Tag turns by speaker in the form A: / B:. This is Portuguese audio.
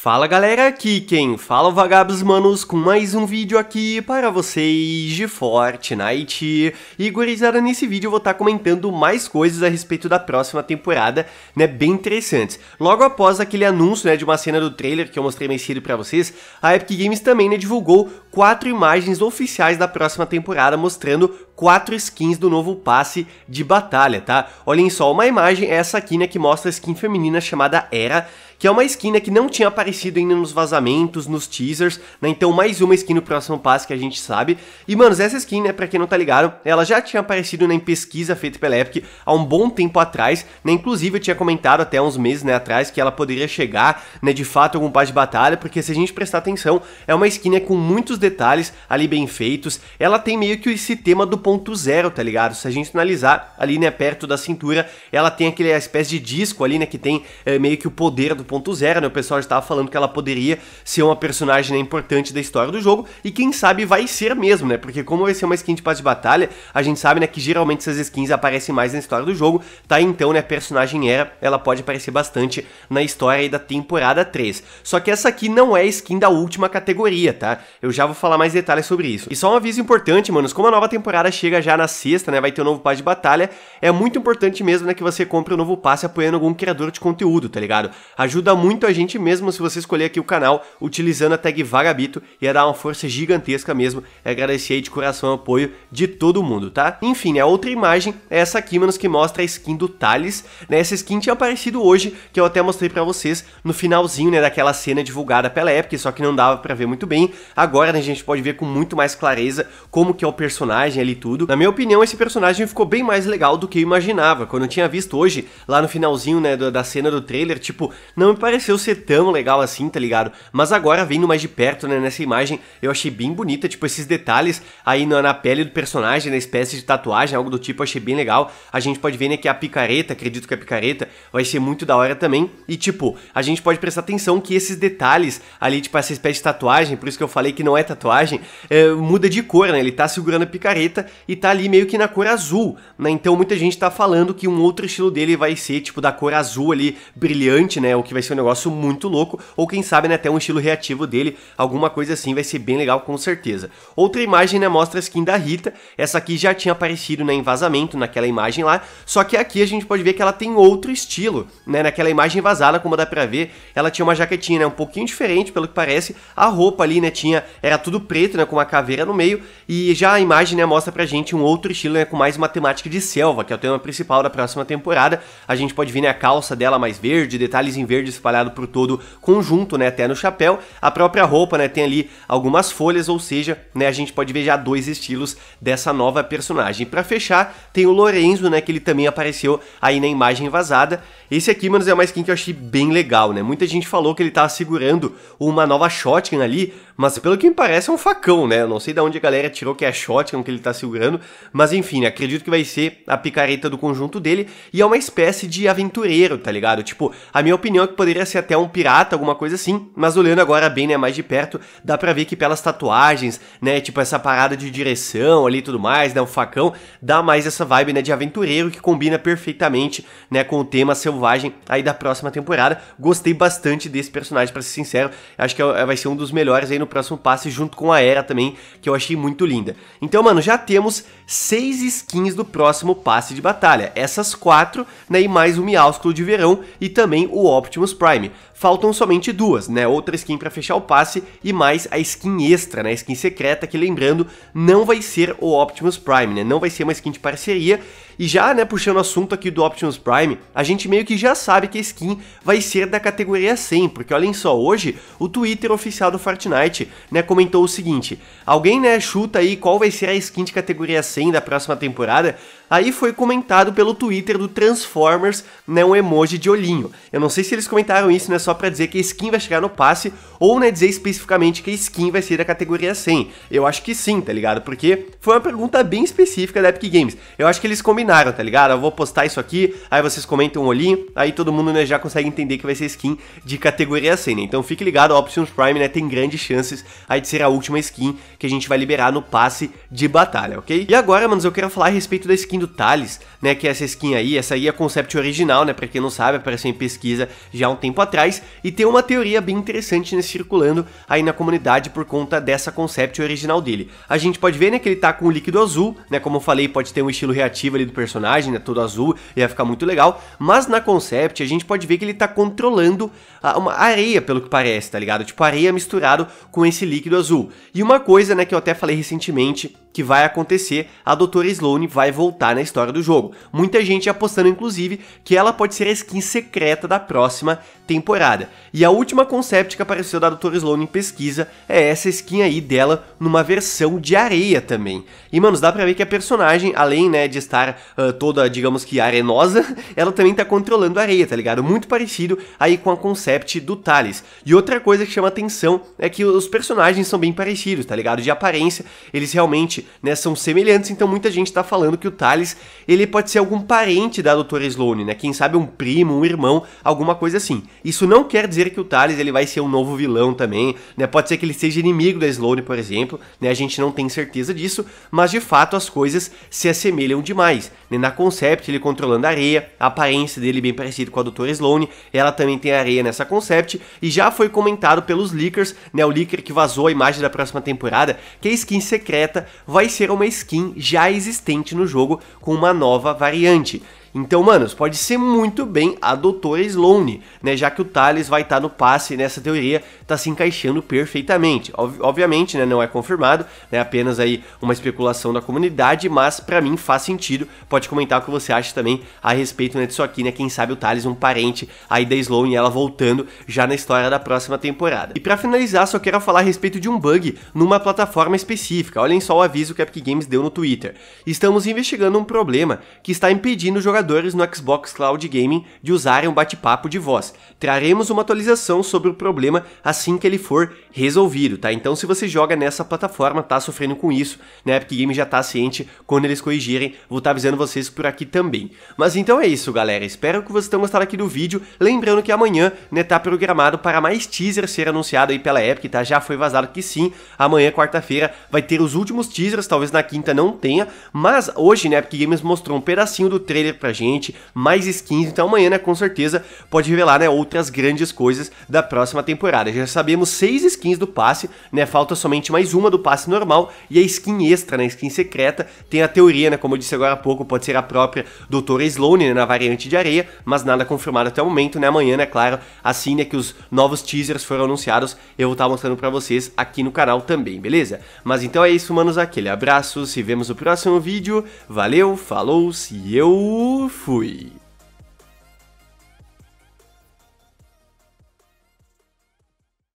A: Fala galera, aqui quem fala é o Vagabos Manos com mais um vídeo aqui para vocês de Fortnite. E gurizada, nesse vídeo eu vou estar tá comentando mais coisas a respeito da próxima temporada, né, bem interessantes. Logo após aquele anúncio, né, de uma cena do trailer que eu mostrei mais cedo para vocês, a Epic Games também, né, divulgou quatro imagens oficiais da próxima temporada mostrando quatro skins do novo passe de batalha, tá? Olhem só, uma imagem é essa aqui, né, que mostra a skin feminina chamada Era, que é uma esquina né, que não tinha aparecido ainda nos vazamentos, nos teasers, né? Então, mais uma skin no próximo passo que a gente sabe. E, mano, essa skin, né, pra quem não tá ligado, ela já tinha aparecido né, em pesquisa feita pela Epic há um bom tempo atrás, né? Inclusive, eu tinha comentado até uns meses né, atrás que ela poderia chegar, né, de fato, algum passe de batalha, porque se a gente prestar atenção, é uma skin né, com muitos detalhes ali bem feitos. Ela tem meio que esse tema do ponto zero, tá ligado? Se a gente analisar ali, né, perto da cintura, ela tem aquela espécie de disco ali, né, que tem é, meio que o poder do 1.0, né? O pessoal já estava falando que ela poderia ser uma personagem né, importante da história do jogo e quem sabe vai ser mesmo, né? Porque como vai ser uma skin de paz de batalha, a gente sabe, né, que geralmente essas skins aparecem mais na história do jogo, tá? Então, né, a personagem era, ela pode aparecer bastante na história aí da temporada 3. Só que essa aqui não é skin da última categoria, tá? Eu já vou falar mais detalhes sobre isso. E só um aviso importante, manos, como a nova temporada chega já na sexta, né, vai ter um novo paz de batalha, é muito importante mesmo, né, que você compre o um novo passe apoiando algum criador de conteúdo, tá ligado? Ajuda ajuda muito a gente mesmo se você escolher aqui o canal utilizando a tag Vagabito, ia dar uma força gigantesca mesmo. E é agradecer aí de coração o apoio de todo mundo, tá? Enfim, a né, outra imagem é essa aqui, manos, que mostra a skin do Thales, né? Essa skin tinha aparecido hoje, que eu até mostrei pra vocês no finalzinho, né, daquela cena divulgada pela Epic, só que não dava pra ver muito bem. Agora, né, a gente pode ver com muito mais clareza como que é o personagem ali tudo. Na minha opinião, esse personagem ficou bem mais legal do que eu imaginava. Quando eu tinha visto hoje, lá no finalzinho, né, da cena do trailer, tipo, não não me pareceu ser tão legal assim, tá ligado? Mas agora, vendo mais de perto, né, nessa imagem, eu achei bem bonita, tipo, esses detalhes aí na, na pele do personagem, na espécie de tatuagem, algo do tipo, eu achei bem legal. A gente pode ver, né, que a picareta, acredito que a picareta vai ser muito da hora também. E, tipo, a gente pode prestar atenção que esses detalhes ali, tipo, essa espécie de tatuagem, por isso que eu falei que não é tatuagem, é, muda de cor, né? Ele tá segurando a picareta e tá ali meio que na cor azul, né? Então muita gente tá falando que um outro estilo dele vai ser, tipo, da cor azul ali, brilhante, né? O que vai ser um negócio muito louco, ou quem sabe né, até um estilo reativo dele, alguma coisa assim vai ser bem legal com certeza. Outra imagem né, mostra a skin da Rita, essa aqui já tinha aparecido né, em vazamento naquela imagem lá, só que aqui a gente pode ver que ela tem outro estilo, né, naquela imagem vazada, como dá pra ver, ela tinha uma jaquetinha né, um pouquinho diferente, pelo que parece, a roupa ali né, tinha, era tudo preto né, com uma caveira no meio, e já a imagem né, mostra pra gente um outro estilo né, com mais matemática de selva, que é o tema principal da próxima temporada, a gente pode ver né, a calça dela mais verde, detalhes em verde verde espalhado por todo o conjunto, né, até no chapéu. A própria roupa, né, tem ali algumas folhas, ou seja, né, a gente pode ver já dois estilos dessa nova personagem. Para fechar, tem o Lorenzo, né, que ele também apareceu aí na imagem vazada. Esse aqui, mano, é uma skin que eu achei bem legal, né? Muita gente falou que ele tava tá segurando uma nova shotgun ali, mas pelo que me parece é um facão, né? Eu não sei de onde a galera tirou que é a shotgun que ele tá segurando, mas enfim, né? acredito que vai ser a picareta do conjunto dele e é uma espécie de aventureiro, tá ligado? Tipo, a minha opinião é que poderia ser até um pirata, alguma coisa assim, mas olhando agora bem, né, mais de perto, dá pra ver que pelas tatuagens, né, tipo essa parada de direção ali e tudo mais, né, um facão, dá mais essa vibe, né, de aventureiro que combina perfeitamente, né, com o tema selvagem aí da próxima temporada. Gostei bastante desse personagem, para ser sincero, acho que é é, vai ser um dos melhores aí no próximo passe, junto com a Era também, que eu achei muito linda. Então, mano, já temos seis skins do próximo passe de batalha. Essas quatro, né, e mais o Miásculo de Verão e também o Optimus Prime. Faltam somente duas, né, outra skin para fechar o passe e mais a skin extra, né, a skin secreta, que lembrando, não vai ser o Optimus Prime, né, não vai ser uma skin de parceria, e já, né, puxando o assunto aqui do Optimus Prime, a gente meio que já sabe que a skin vai ser da categoria 100, porque olhem só, hoje o Twitter oficial do Fortnite, né, comentou o seguinte: alguém, né, chuta aí qual vai ser a skin de categoria 100 da próxima temporada? aí foi comentado pelo Twitter do Transformers, né, um emoji de olhinho. Eu não sei se eles comentaram isso, né, só para dizer que a skin vai chegar no passe ou né, dizer especificamente que a skin vai ser da categoria 100. Eu acho que sim, tá ligado? Porque foi uma pergunta bem específica da Epic Games. Eu acho que eles combinaram, tá ligado? Eu vou postar isso aqui, aí vocês comentam um olhinho, aí todo mundo né, já consegue entender que vai ser skin de categoria 100, né? Então fique ligado, a Options Prime, né, tem grandes chances aí de ser a última skin que a gente vai liberar no passe de batalha, ok? E agora, manos, eu quero falar a respeito da skin skin do Thales, né, que é essa skin aí, essa aí é concept original, né, para quem não sabe, apareceu em pesquisa já há um tempo atrás, e tem uma teoria bem interessante né, circulando aí na comunidade por conta dessa concept original dele. A gente pode ver, né, que ele tá com o líquido azul, né, como eu falei, pode ter um estilo reativo ali do personagem, né, todo azul, ia ficar muito legal, mas na concept a gente pode ver que ele tá controlando uma areia, pelo que parece, tá ligado? Tipo, areia misturado com esse líquido azul. E uma coisa, né, que eu até falei recentemente, que vai acontecer, a doutora Sloane vai voltar na história do jogo. Muita gente apostando, inclusive, que ela pode ser a skin secreta da próxima temporada. E a última concept que apareceu da Dr. Sloan em pesquisa é essa skin aí dela numa versão de areia também. E, manos, dá pra ver que a personagem, além, né, de estar uh, toda, digamos que arenosa, ela também tá controlando a areia, tá ligado? Muito parecido aí com a concept do Thales. E outra coisa que chama atenção é que os personagens são bem parecidos, tá ligado? De aparência, eles realmente, né, são semelhantes, então muita gente tá falando que o Thales ele pode ser algum parente da doutora Sloane, né? Quem sabe um primo, um irmão, alguma coisa assim. Isso não quer dizer que o Thales ele vai ser um novo vilão também, né? Pode ser que ele seja inimigo da Sloane, por exemplo, né? A gente não tem certeza disso, mas de fato as coisas se assemelham demais. Né? Na concept, ele controlando a areia, a aparência dele é bem parecido com a doutora Sloane, ela também tem areia nessa concept, e já foi comentado pelos leakers, né? O leaker que vazou a imagem da próxima temporada, que a skin secreta vai ser uma skin já existente no jogo, com uma nova variante então, manos, pode ser muito bem a doutora Sloane, né? Já que o Thales vai estar tá no passe nessa teoria, tá se encaixando perfeitamente. Ob obviamente, né, não é confirmado, né? Apenas aí uma especulação da comunidade, mas para mim faz sentido. Pode comentar o que você acha também a respeito né, disso aqui, né? Quem sabe o Thales, um parente aí da Sloane, ela voltando já na história da próxima temporada. E para finalizar, só quero falar a respeito de um bug numa plataforma específica. Olhem só o aviso que a Epic Games deu no Twitter. Estamos investigando um problema que está impedindo o jogador jogadores no Xbox Cloud Gaming de usarem o um bate-papo de voz. Traremos uma atualização sobre o problema assim que ele for resolvido, tá? Então se você joga nessa plataforma, tá sofrendo com isso, né? Epic Games já tá ciente quando eles corrigirem, vou estar tá avisando vocês por aqui também. Mas então é isso, galera. Espero que vocês tenham gostado aqui do vídeo. Lembrando que amanhã, né, tá programado para mais teaser ser anunciado aí pela Epic, tá? Já foi vazado que sim. Amanhã, quarta-feira, vai ter os últimos teasers, talvez na quinta não tenha, mas hoje, né, Epic Games mostrou um pedacinho do trailer pra pra gente, mais skins. Então amanhã, né, com certeza, pode revelar, né, outras grandes coisas da próxima temporada. Já sabemos seis skins do passe, né, falta somente mais uma do passe normal e a skin extra, né, skin secreta. Tem a teoria, né, como eu disse agora há pouco, pode ser a própria Doutora Sloane, né, na variante de areia, mas nada confirmado até o momento, né, amanhã, né, claro, assim, né, que os novos teasers foram anunciados, eu vou estar mostrando pra vocês aqui no canal também, beleza? Mas então é isso, manos, aquele abraço, se vemos no próximo vídeo, valeu, falou, se eu fui!